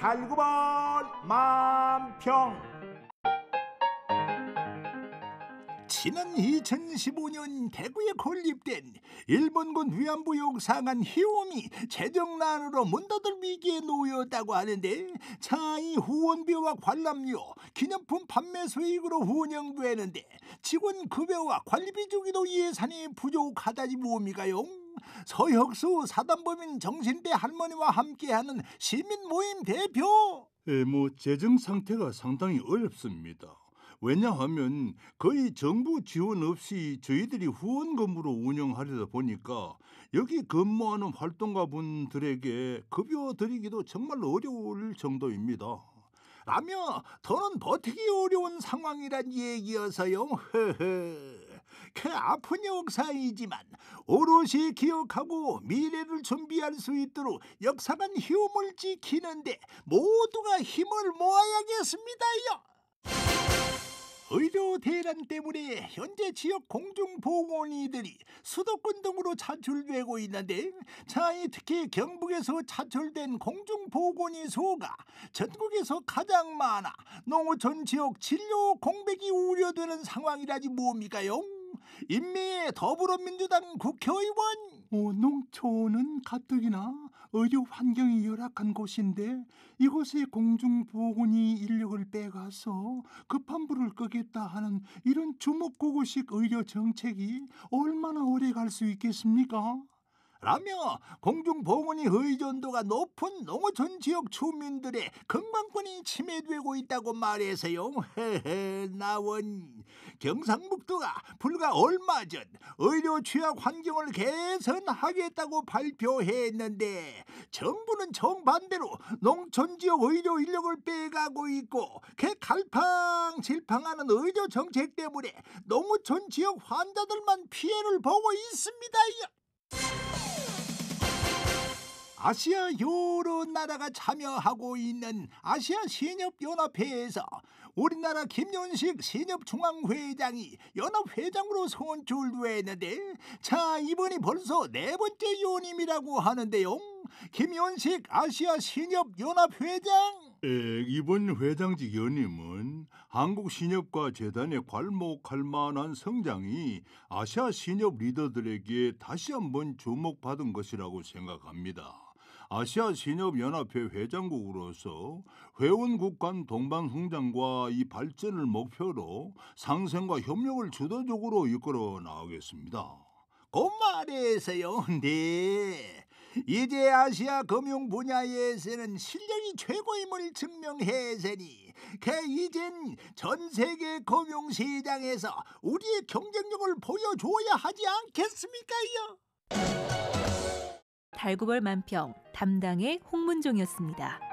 달구벌 만평 지난 2015년 대구에 건립된 일본군 위안부 용상한 히오미 재정난으로 문 닫을 위기에 놓였다고 하는데 차이 후원비와 관람료, 기념품 판매 수익으로 운영되는데 직원 급여와 관리비 주기도 예산이 부족하다지 뭡니까요 서혁수 사단법인 정신대 할머니와 함께하는 시민 모임 대표. 에뭐 예, 재정 상태가 상당히 어렵습니다. 왜냐하면 거의 정부 지원 없이 저희들이 후원금으로 운영하려다 보니까 여기 근무하는 활동가분들에게 급여 드리기도 정말 어려울 정도입니다. 라며 더는 버티기 어려운 상황이란 얘기여서요. 그 아픈 역사이지만 오롯이 기억하고 미래를 준비할 수 있도록 역사관 희움을 지키는데 모두가 힘을 모아야겠습니다요. 의료 대란 때문에 현재 지역 공중보건의들이 수도권 등으로 차출되고 있는데 자 이 특히 경북에서 차출된 공중보건의 소가 전국에서 가장 많아 농어촌 지역 진료 공백이 우려되는 상황이라지 뭡니까요? 임미의 더불어민주당 국회의원 어, 농촌은 가뜩이나 의료 환경이 열악한 곳인데 이곳의 공중보건이 인력을 빼가서 급한 불을 끄겠다 하는 이런 주먹구구식 의료 정책이 얼마나 오래 갈 수 있겠습니까? 라며 공중보건이 의존도가 높은 농어촌 지역 주민들의 건강권이 침해되고 있다고 말해서요. 헤헤, 나원 경상북도가 불과 얼마 전 의료 취약 환경을 개선하겠다고 발표했는데 정부는 정반대로 농촌 지역 의료 인력을 빼가고 있고 개갈팡질팡하는 의료 정책 때문에 농어촌 지역 환자들만 피해를 보고 있습니다. 아시아 여러 나라가 참여하고 있는 아시아 신협연합회에서 우리나라 김윤식 신협중앙회장이 연합회장으로 선출되었는데 자 이번이 벌써 네 번째 요님이라고 하는데요 김윤식 아시아 신협연합회장 에, 예, 이번 회장직 연임은 한국 신협과 재단에 괄목할 만한 성장이 아시아 신협 리더들에게 다시 한번 주목받은 것이라고 생각합니다. 아시아 신협연합회 회장국으로서 회원국 간 동반성장과 이 발전을 목표로 상생과 협력을 주도적으로 이끌어 나가겠습니다. 곧말해서요 네. 이제 아시아 금융 분야에서는 실력이 최고임을 증명해으니그 이젠 전 세계 금융 시장에서 우리의 경쟁력을 보여줘야 하지 않겠습니까요? 달구벌 만평 담당의 홍문종이었습니다.